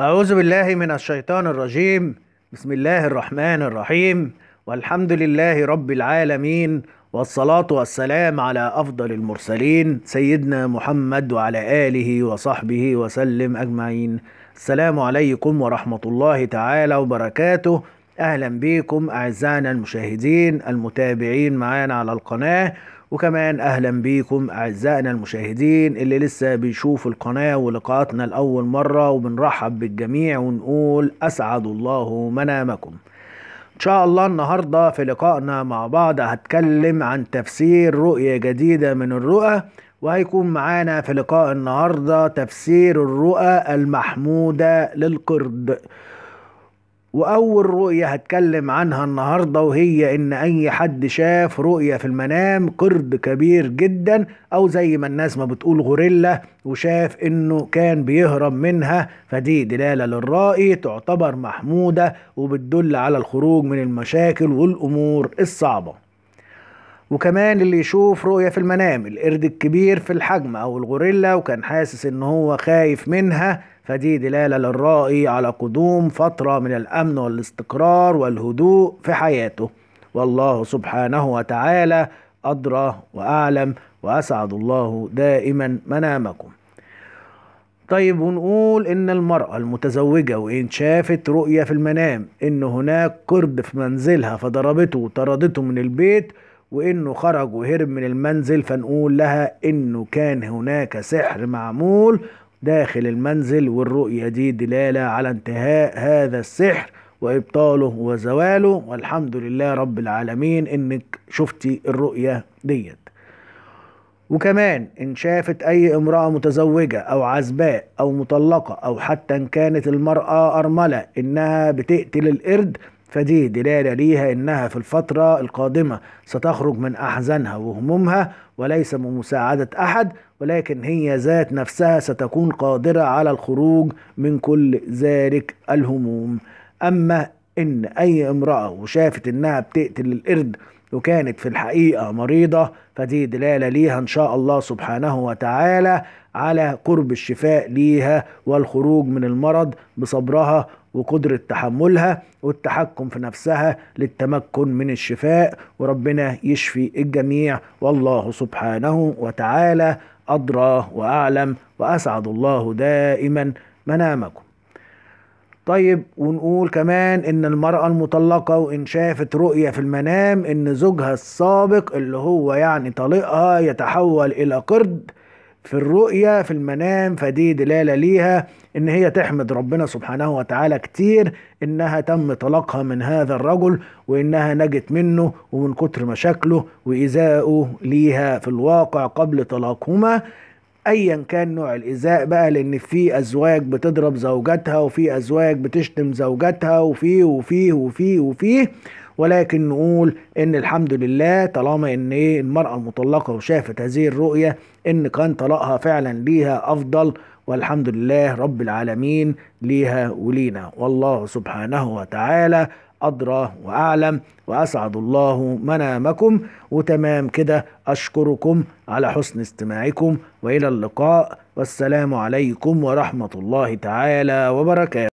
أعوذ بالله من الشيطان الرجيم بسم الله الرحمن الرحيم والحمد لله رب العالمين والصلاة والسلام على أفضل المرسلين سيدنا محمد وعلى آله وصحبه وسلم أجمعين السلام عليكم ورحمة الله تعالى وبركاته أهلا بكم أعزائنا المشاهدين المتابعين معانا على القناة وكمان اهلا بيكم اعزائنا المشاهدين اللي لسه بيشوفوا القناه ولقاءاتنا لاول مره وبنرحب بالجميع ونقول اسعد الله منامكم ان شاء الله النهارده في لقائنا مع بعض هتكلم عن تفسير رؤيه جديده من الرؤى وهيكون معانا في لقاء النهارده تفسير الرؤى المحموده للقرد وأول رؤية هتكلم عنها النهاردة وهي إن أي حد شاف رؤية في المنام قرد كبير جدا أو زي ما الناس ما بتقول غوريلا وشاف إنه كان بيهرب منها فدي دلالة للرأي تعتبر محمودة وبتدل على الخروج من المشاكل والأمور الصعبة وكمان اللي يشوف رؤية في المنام القرد الكبير في الحجم أو الغوريلا وكان حاسس إن هو خايف منها فدي دلالة للرائي على قدوم فترة من الأمن والاستقرار والهدوء في حياته والله سبحانه وتعالى أدرى وأعلم وأسعد الله دائما منامكم طيب ونقول ان المرأة المتزوجة وان شافت رؤية في المنام ان هناك قرد في منزلها فضربته وطردته من البيت وانه خرج وهرب من المنزل فنقول لها انه كان هناك سحر معمول داخل المنزل والرؤية دي دلالة على انتهاء هذا السحر وابطاله وزواله والحمد لله رب العالمين انك شفتي الرؤية ديت وكمان ان شافت اي امرأة متزوجة او عزباء او مطلقة او حتى ان كانت المرأة ارملة انها بتقتل القرد فدي دلالة ليها إنها في الفترة القادمة ستخرج من أحزانها وهمومها وليس بمساعدة أحد ولكن هي ذات نفسها ستكون قادرة على الخروج من كل ذلك الهموم أما إن أي امرأة وشافت إنها بتقتل القرد وكانت في الحقيقة مريضة فدي دلالة ليها إن شاء الله سبحانه وتعالى على قرب الشفاء ليها والخروج من المرض بصبرها وقدرة تحملها والتحكم في نفسها للتمكن من الشفاء وربنا يشفي الجميع والله سبحانه وتعالى أدرى وأعلم وأسعد الله دائما منامكم طيب ونقول كمان ان المرأة المطلقة وان شافت رؤية في المنام ان زوجها السابق اللي هو يعني طليقها يتحول الى قرد في الرؤية في المنام فدي دلالة ليها ان هي تحمد ربنا سبحانه وتعالى كتير انها تم طلاقها من هذا الرجل وانها نجت منه ومن كتر مشاكله وإزاؤه ليها في الواقع قبل طلاقهما ايا كان نوع الايذاء بقى لان في ازواج بتضرب زوجاتها وفي ازواج بتشتم زوجاتها وفي وفي وفي وفي, وفي ولكن نقول ان الحمد لله طالما ان ايه المرأة المطلقة وشافت هذه الرؤية ان كان طلاقها فعلا ليها افضل والحمد لله رب العالمين ليها ولينا والله سبحانه وتعالى أدرى وأعلم وأسعد الله منامكم وتمام كده أشكركم على حسن استماعكم وإلى اللقاء والسلام عليكم ورحمة الله تعالى وبركاته